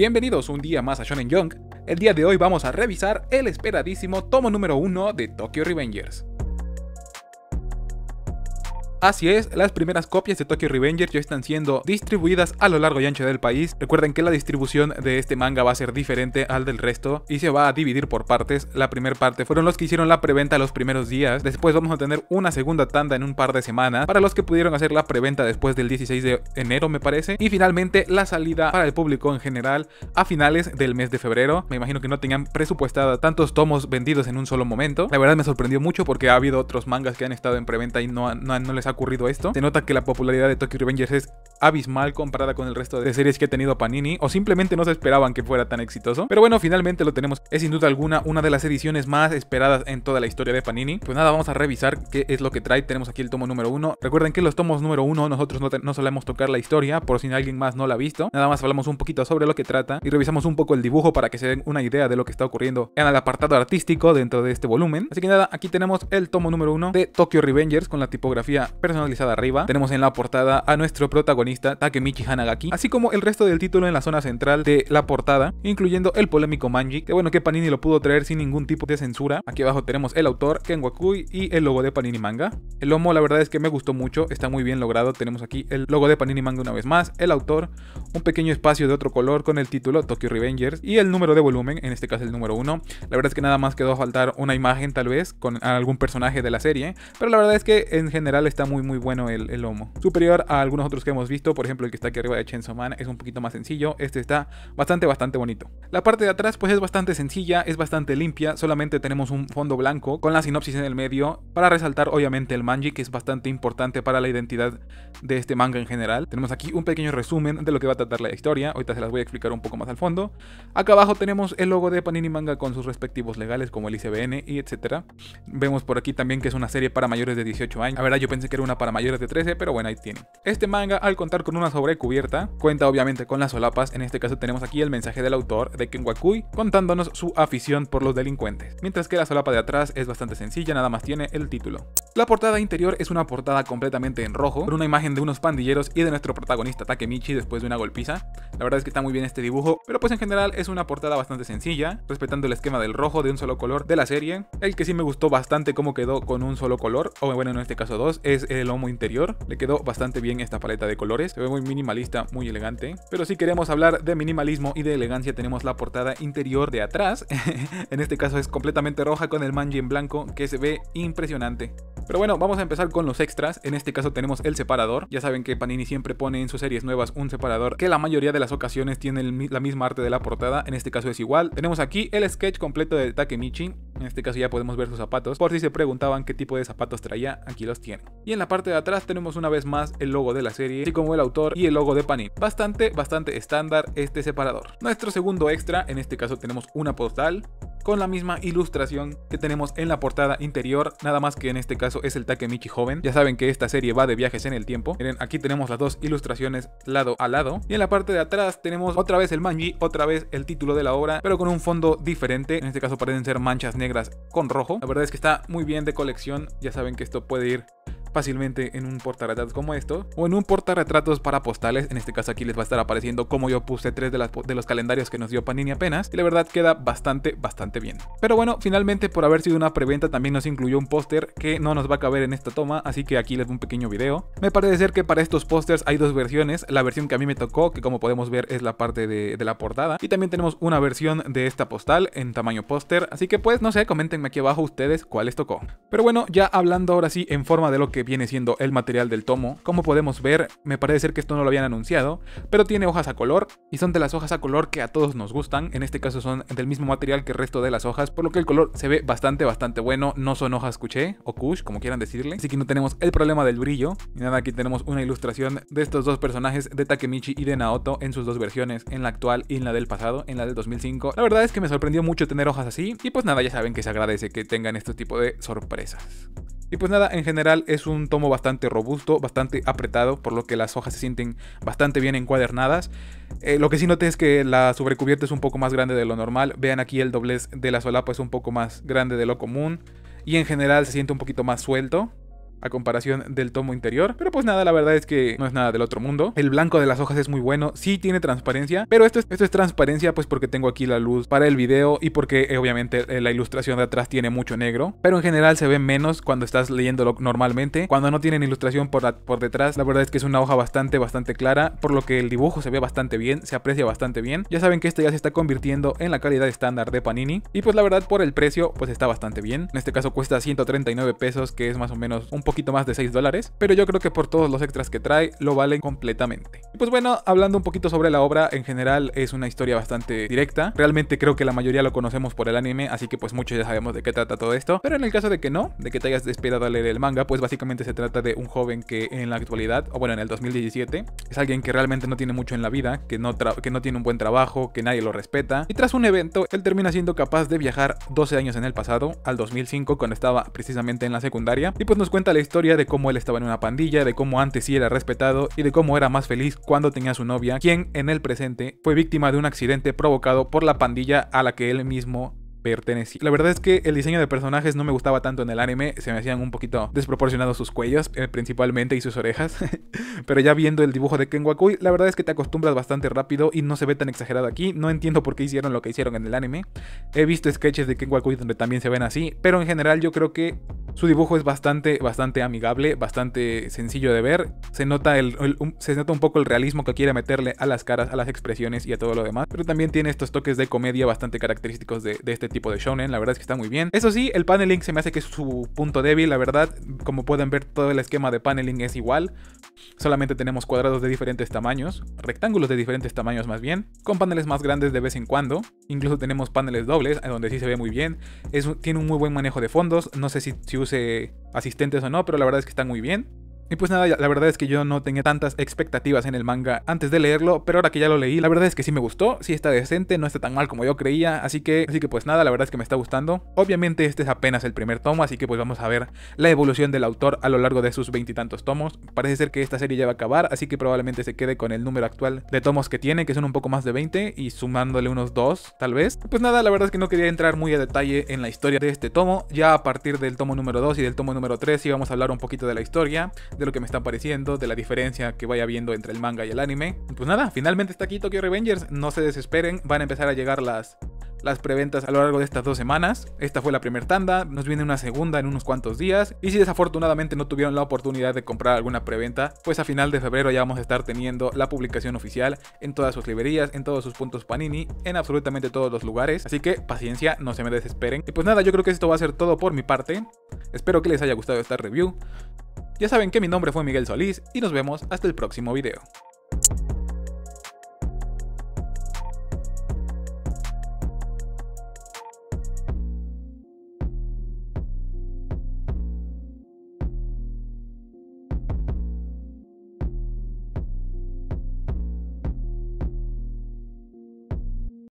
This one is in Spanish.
Bienvenidos un día más a Shonen Young. El día de hoy vamos a revisar el esperadísimo tomo número 1 de Tokyo Revengers. Así es, las primeras copias de Tokyo Revenger ya están siendo distribuidas a lo largo y ancho del país. Recuerden que la distribución de este manga va a ser diferente al del resto y se va a dividir por partes. La primera parte fueron los que hicieron la preventa los primeros días, después vamos a tener una segunda tanda en un par de semanas para los que pudieron hacer la preventa después del 16 de enero me parece, y finalmente la salida para el público en general a finales del mes de febrero. Me imagino que no tenían presupuestada tantos tomos vendidos en un solo momento. La verdad me sorprendió mucho porque ha habido otros mangas que han estado en preventa y no, no, no les ocurrido esto. Se nota que la popularidad de Tokyo Revengers es abismal comparada con el resto de series que ha tenido Panini, o simplemente no se esperaban que fuera tan exitoso. Pero bueno, finalmente lo tenemos. Es sin duda alguna una de las ediciones más esperadas en toda la historia de Panini. Pues nada, vamos a revisar qué es lo que trae. Tenemos aquí el tomo número uno. Recuerden que los tomos número uno nosotros no, no, solemos tocar la historia, por si alguien más no la ha visto. Nada más hablamos un poquito sobre lo que trata y revisamos un poco el dibujo para que se den una idea de lo que está ocurriendo en el apartado artístico dentro de este volumen. Así que nada, aquí tenemos el tomo número uno de Tokyo Revengers con la tipografía personalizada arriba. Tenemos en la portada a nuestro protagonista Takemichi Hanagaki, así como el resto del título en la zona central de la portada, incluyendo el polémico Manji, que bueno que Panini lo pudo traer sin ningún tipo de censura. Aquí abajo tenemos el autor, Ken Wakui, y el logo de Panini Manga. El lomo la verdad es que me gustó mucho, está muy bien logrado. Tenemos aquí el logo de Panini Manga una vez más, el autor, un pequeño espacio de otro color con el título Tokyo Revengers y el número de volumen, en este caso el número 1. La verdad es que nada más quedó a faltar una imagen tal vez con algún personaje de la serie, pero la verdad es que en general está muy muy bueno el, lomo. Superior a algunos otros que hemos visto, por ejemplo el que está aquí arriba de Chainsaw Man es un poquito más sencillo, este está bastante bastante bonito. La parte de atrás pues es bastante sencilla, es bastante limpia, solamente tenemos un fondo blanco con la sinopsis en el medio para resaltar obviamente el manji que es bastante importante para la identidad de este manga en general. Tenemos aquí un pequeño resumen de lo que va a tratar la historia, ahorita se las voy a explicar un poco más al fondo. Acá abajo tenemos el logo de Panini Manga con sus respectivos legales como el ICBN y etcétera. Vemos por aquí también que es una serie para mayores de 18 años. a ver yo pensé que una para mayores de 13, pero bueno, ahí tiene Este manga, al contar con una sobrecubierta, cuenta obviamente con las solapas, en este caso tenemos aquí el mensaje del autor de Ken Wakui, contándonos su afición por los delincuentes, mientras que la solapa de atrás es bastante sencilla, nada más tiene el título. La portada interior es una portada completamente en rojo, con una imagen de unos pandilleros y de nuestro protagonista Takemichi después de una golpiza. La verdad es que está muy bien este dibujo, pero pues en general es una portada bastante sencilla, respetando el esquema del rojo de un solo color de la serie. El que sí me gustó bastante cómo quedó con un solo color, o bueno en este caso dos, es el lomo interior. Le quedó bastante bien esta paleta de colores. Se ve muy minimalista, muy elegante. Pero si queremos hablar de minimalismo y de elegancia, tenemos la portada interior de atrás. en este caso es completamente roja con el manji en blanco que se ve impresionante. Pero bueno, vamos a empezar con los extras. En este caso tenemos el separador. Ya saben que Panini siempre pone en sus series nuevas un separador que la mayoría de las ocasiones tiene la misma arte de la portada. En este caso es igual. Tenemos aquí el sketch completo de Takemichi. En este caso ya podemos ver sus zapatos. Por si se preguntaban qué tipo de zapatos traía, aquí los tiene Y en la parte de atrás tenemos una vez más el logo de la serie, así como el autor y el logo de Panini. Bastante, bastante estándar este separador. Nuestro segundo extra, en este caso tenemos una postal con la misma ilustración que tenemos en la portada interior, nada más que en este caso es el Takemichi joven. Ya saben que esta serie va de viajes en el tiempo. Miren, aquí tenemos las dos ilustraciones lado a lado. Y en la parte de atrás tenemos otra vez el manji, otra vez el título de la obra, pero con un fondo diferente. En este caso parecen ser manchas negras con rojo. La verdad es que está muy bien de colección. Ya saben que esto puede ir fácilmente en un portarretratos como esto o en un portarretratos para postales. En este caso aquí les va a estar apareciendo como yo puse tres de, las, de los calendarios que nos dio Panini apenas y la verdad queda bastante, bastante bien. Pero bueno, finalmente por haber sido una preventa también nos incluyó un póster que no nos va a caber en esta toma, así que aquí les doy un pequeño video. Me parece ser que para estos pósters hay dos versiones, la versión que a mí me tocó, que como podemos ver es la parte de, la portada, y también tenemos una versión de esta postal en tamaño póster, así que pues no sé, comentenme aquí abajo ustedes cuál les tocó. Pero bueno, ya hablando ahora sí en forma de lo que viene siendo el material del tomo. Como podemos ver, me parece ser que esto no lo habían anunciado, pero tiene hojas a color y son de las hojas a color que a todos nos gustan. En este caso son del mismo material que el resto de las hojas, por lo que el color se ve bastante, bastante bueno. No son hojas cuché o kush, como quieran decirle. Así que no tenemos el problema del brillo. Y nada, aquí tenemos una ilustración de estos dos personajes de Takemichi y de Naoto en sus dos versiones, en la actual y en la del pasado, en la del 2005. La verdad es que me sorprendió mucho tener hojas así y pues nada, ya saben que se agradece que tengan este tipo de sorpresas. Y pues nada, en general es un tomo bastante robusto, bastante apretado, por lo que las hojas se sienten bastante bien encuadernadas. Eh, lo que sí noté es que la sobrecubierta es un poco más grande de lo normal. Vean aquí el doblez de la solapa es un poco más grande de lo común. Y en general se siente un poquito más suelto a comparación del tomo interior. Pero pues nada, la verdad es que no es nada del otro mundo. El blanco de las hojas es muy bueno, sí tiene transparencia, pero esto es, esto es transparencia pues porque tengo aquí la luz para el video y porque eh, obviamente eh, la ilustración de atrás tiene mucho negro. Pero en general se ve menos cuando estás leyéndolo normalmente. Cuando no tienen ilustración por, por detrás, la verdad es que es una hoja bastante, bastante clara, por lo que el dibujo se ve bastante bien, se aprecia bastante bien. Ya saben que este ya se está convirtiendo en la calidad estándar de Panini y pues la verdad por el precio pues está bastante bien. En este caso cuesta 139 pesos, que es más o menos un poco poquito más de 6 dólares, pero yo creo que por todos los extras que trae lo valen completamente. Y pues bueno, hablando un poquito sobre la obra, en general es una historia bastante directa. Realmente creo que la mayoría lo conocemos por el anime, así que pues muchos ya sabemos de qué trata todo esto. Pero en el caso de que no, de que te hayas esperado a leer el manga, pues básicamente se trata de un joven que en la actualidad, o bueno, en el 2017, es alguien que realmente no tiene mucho en la vida, que no, que no tiene un buen trabajo, que nadie lo respeta. Y tras un evento, él termina siendo capaz de viajar 12 años en el pasado, al 2005, cuando estaba precisamente en la secundaria. Y pues nos cuenta la historia de cómo él estaba en una pandilla, de cómo antes sí era respetado y de cómo era más feliz cuando tenía a su novia, quien en el presente fue víctima de un accidente provocado por la pandilla a la que él mismo pertenecía. La verdad es que el diseño de personajes no me gustaba tanto en el anime, se me hacían un poquito desproporcionados sus cuellos, eh, principalmente, y sus orejas. Pero ya viendo el dibujo de Ken Wakui, la verdad es que te acostumbras bastante rápido y no se ve tan exagerado aquí. No entiendo por qué hicieron lo que hicieron en el anime. He visto sketches de Ken Wakui donde también se ven así, pero en general yo creo que su dibujo es bastante, bastante amigable, bastante sencillo de ver. Se nota, el, un, se nota un poco el realismo que quiere meterle a las caras, a las expresiones y a todo lo demás, pero también tiene estos toques de comedia bastante característicos de, de este tipo de shonen, la verdad es que está muy bien. Eso sí, el paneling se me hace que es su punto débil, la verdad, como pueden ver todo el esquema de paneling es igual, solamente tenemos cuadrados de diferentes tamaños, rectángulos de diferentes tamaños más bien, con paneles más grandes de vez en cuando, incluso tenemos paneles dobles, donde sí se ve muy bien, tiene un muy buen manejo de fondos, no sé si, use asistentes o no, pero la verdad es que está muy bien. Y pues nada, la verdad es que yo no tenía tantas expectativas en el manga antes de leerlo, pero ahora que ya lo leí, la verdad es que sí me gustó, sí está decente, no está tan mal como yo creía, así que, así que pues nada, la verdad es que me está gustando. Obviamente este es apenas el primer tomo, así que pues vamos a ver la evolución del autor a lo largo de sus veintitantos tomos. Parece ser que esta serie ya va a acabar, así que probablemente se quede con el número actual de tomos que tiene, que son un poco más de 20, y sumándole unos dos, tal vez. Pues nada, la verdad es que no quería entrar muy a detalle en la historia de este tomo, ya a partir del tomo número 2 y del tomo número 3 sí vamos a hablar un poquito de la historia, de lo que me está pareciendo, de la diferencia que vaya viendo entre el manga y el anime. Pues nada, finalmente está aquí Tokyo Revengers, no se desesperen, van a empezar a llegar las, las preventas a lo largo de estas dos semanas. Esta fue la primera tanda, nos viene una segunda en unos cuantos días. Y si desafortunadamente no tuvieron la oportunidad de comprar alguna preventa, pues a final de febrero ya vamos a estar teniendo la publicación oficial en todas sus librerías, en todos sus puntos Panini, en absolutamente todos los lugares. Así que paciencia, no se me desesperen. Y pues nada, yo creo que esto va a ser todo por mi parte. Espero que les haya gustado esta review. Ya saben que mi nombre fue Miguel Solís y nos vemos hasta el próximo video.